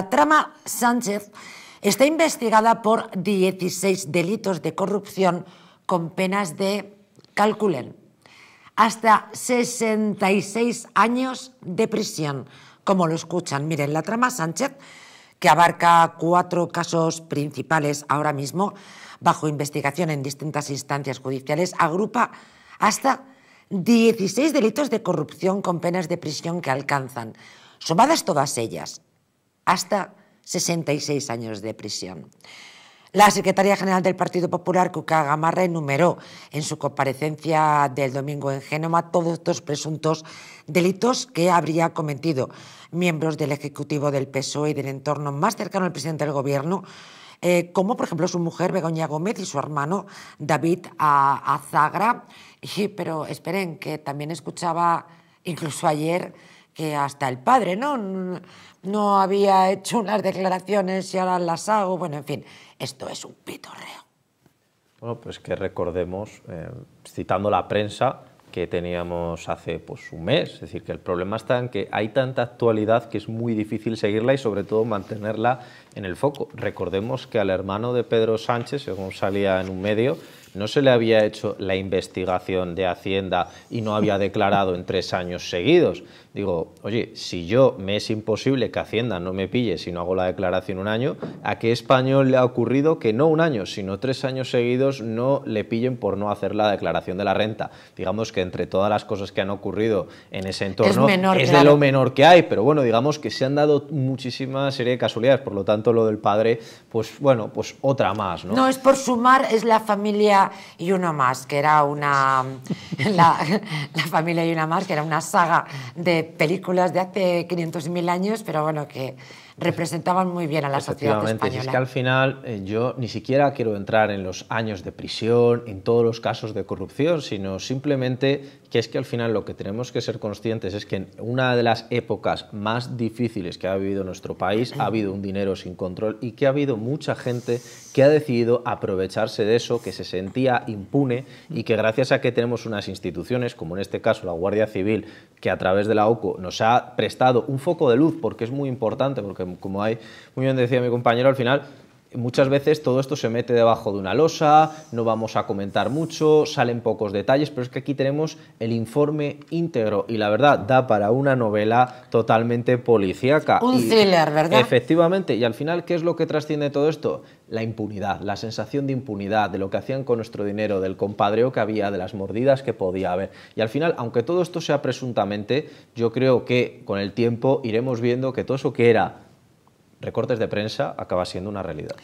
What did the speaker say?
La trama Sánchez está investigada por 16 delitos de corrupción con penas de, calculen, hasta 66 años de prisión. Como lo escuchan, miren, la trama Sánchez, que abarca cuatro casos principales ahora mismo, bajo investigación en distintas instancias judiciales, agrupa hasta 16 delitos de corrupción con penas de prisión que alcanzan, sumadas todas ellas, hasta 66 años de prisión. La secretaria general del Partido Popular, Cuca Gamarra, enumeró en su comparecencia del domingo en Génoma todos estos presuntos delitos que habría cometido miembros del Ejecutivo del PSOE y del entorno más cercano al presidente del Gobierno, eh, como por ejemplo su mujer Begoña Gómez y su hermano David Azagra. pero esperen, que también escuchaba incluso ayer que hasta el padre ¿no? no había hecho unas declaraciones y ahora las hago. Bueno, en fin, esto es un pitorreo. Bueno, pues que recordemos, eh, citando la prensa que teníamos hace pues, un mes, es decir, que el problema está en que hay tanta actualidad que es muy difícil seguirla y sobre todo mantenerla en el foco. Recordemos que al hermano de Pedro Sánchez, según salía en un medio, no se le había hecho la investigación de Hacienda y no había declarado en tres años seguidos. Digo, oye, si yo me es imposible que Hacienda no me pille si no hago la declaración un año, ¿a qué español le ha ocurrido que no un año, sino tres años seguidos no le pillen por no hacer la declaración de la renta? Digamos que entre todas las cosas que han ocurrido en ese entorno es, de lo menor que hay, pero bueno, digamos que se han dado muchísima serie de casualidades, por lo tanto lo del padre, pues bueno, pues otra más, ¿no? No, es por sumar, es la familia y uno más, que era una. La, la familia y una más, que era una saga de películas de hace 500.000 años, pero bueno, que representaban muy bien a la sociedad española. Es que al final eh, yo ni siquiera quiero entrar en los años de prisión, en todos los casos de corrupción, sino simplemente que es que al final lo que tenemos que ser conscientes es que en una de las épocas más difíciles que ha vivido nuestro país ha habido un dinero sin control y que ha habido mucha gente que ha decidido aprovecharse de eso, que se sentía impune y que gracias a que tenemos unas instituciones, como en este caso la Guardia Civil, que a través de la OCO nos ha prestado un foco de luz, porque es muy importante, porque como hay, muy bien decía mi compañero, al final muchas veces todo esto se mete debajo de una losa, no vamos a comentar mucho, salen pocos detalles, pero es que aquí tenemos el informe íntegro y la verdad da para una novela totalmente policíaca. Un thriller, ¿verdad? Efectivamente, y al final, ¿qué es lo que trasciende todo esto? La impunidad, la sensación de impunidad, de lo que hacían con nuestro dinero, del compadreo que había, de las mordidas que podía haber. Y al final, aunque todo esto sea presuntamente, yo creo que con el tiempo iremos viendo que todo eso que era recortes de prensa acaba siendo una realidad.